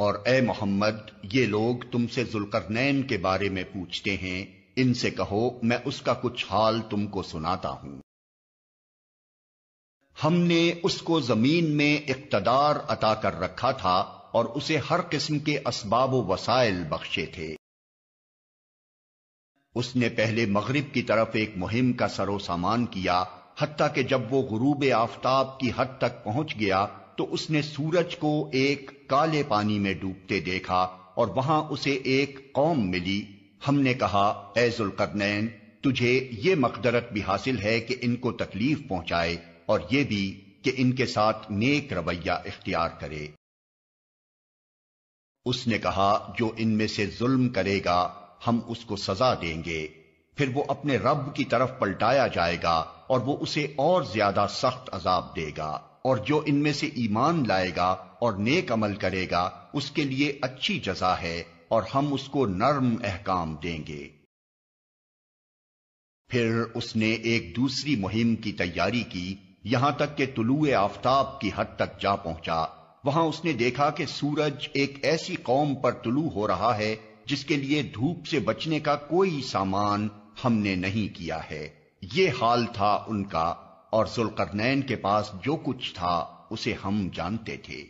और ए मोहम्मद ये लोग तुमसे जुलकरनैन के बारे में पूछते हैं इनसे कहो मैं उसका कुछ हाल तुमको सुनाता हूं हमने उसको जमीन में इकतदार अता कर रखा था और उसे हर किस्म के असबाब वसाइल बख्शे थे उसने पहले मगरिब की तरफ एक मुहिम का सरो सामान किया हती कि जब वो गुरूब आफ्ताब की हद तक पहुंच गया तो उसने सूरज को एक काले पानी में डूबते देखा और वहां उसे एक कौम मिली हमने कहा ऐजुल करनैन तुझे ये मकदरत भी हासिल है कि इनको तकलीफ पहुंचाए और ये भी कि इनके साथ नेक रवैया इख्तियार करे उसने कहा जो इनमें से जुल्म करेगा हम उसको सजा देंगे फिर वो अपने रब की तरफ पलटाया जाएगा और वो उसे और ज्यादा सख्त अजाब देगा और जो इनमें से ईमान लाएगा और नेक अमल करेगा उसके लिए अच्छी जजा है और हम उसको नर्म अहकाम देंगे फिर उसने एक दूसरी मुहिम की तैयारी की यहां तक कि तुलू आफ्ताब की हद तक जा पहुंचा वहां उसने देखा कि सूरज एक ऐसी कौम पर तुलू हो रहा है जिसके लिए धूप से बचने का कोई सामान हमने नहीं किया है ये हाल था उनका और जुलकरनैन के पास जो कुछ था उसे हम जानते थे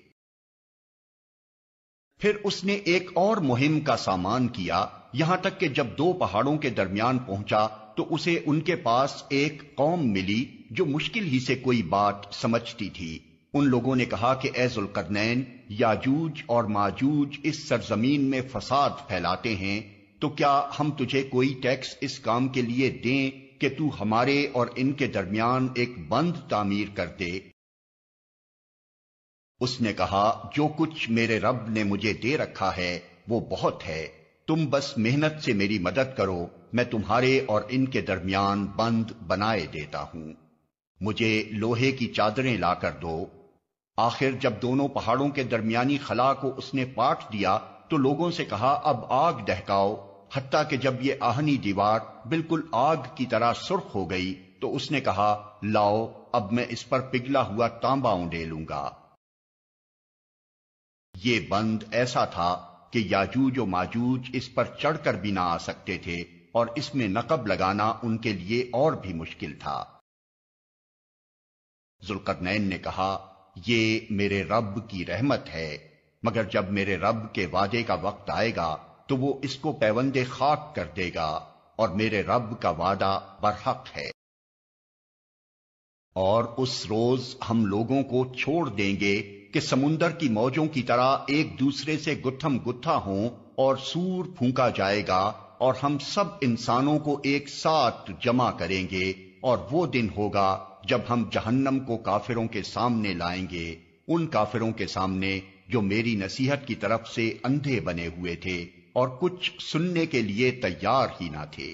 फिर उसने एक और मुहिम का सामान किया यहां तक कि जब दो पहाड़ों के दरमियान पहुंचा तो उसे उनके पास एक कौम मिली जो मुश्किल ही से कोई बात समझती थी उन लोगों ने कहा कि एजुलकरनैन याजूज और माजूज इस सरजमीन में फसाद फैलाते हैं तो क्या हम तुझे कोई टैक्स इस काम के लिए दें कि तू हमारे और इनके दरमियान एक बंद तामीर कर दे उसने कहा जो कुछ मेरे रब ने मुझे दे रखा है वो बहुत है तुम बस मेहनत से मेरी मदद करो मैं तुम्हारे और इनके दरमियान बंद बनाए देता हूं मुझे लोहे की चादरें ला कर दो आखिर जब दोनों पहाड़ों के दरमियानी खला को उसने पाट दिया तो लोगों से कहा अब आग दहकाओ हत्ता कि जब ये आहनी दीवार बिल्कुल आग की तरह सुर्ख हो गई तो उसने कहा लाओ अब मैं इस पर पिघला हुआ तांबा उंडे लूंगा ये बंद ऐसा था कि याजूज और माजूज इस पर चढ़कर भी ना आ सकते थे और इसमें नकब लगाना उनके लिए और भी मुश्किल था जुल्करनैन ने कहा ये मेरे रब की रहमत है मगर जब मेरे रब के वादे का वक्त आएगा तो वो इसको पैवंदे खाक कर देगा और मेरे रब का वादा बरहक है और उस रोज हम लोगों को छोड़ देंगे कि समुंदर की मौजों की तरह एक दूसरे से गुत्थम गुत्था हों और सूर फूका जाएगा और हम सब इंसानों को एक साथ जमा करेंगे और वो दिन होगा जब हम जहन्नम को काफिरों के सामने लाएंगे उन काफिरों के सामने जो मेरी नसीहत की तरफ से अंधे बने हुए थे और कुछ सुनने के लिए तैयार ही ना थे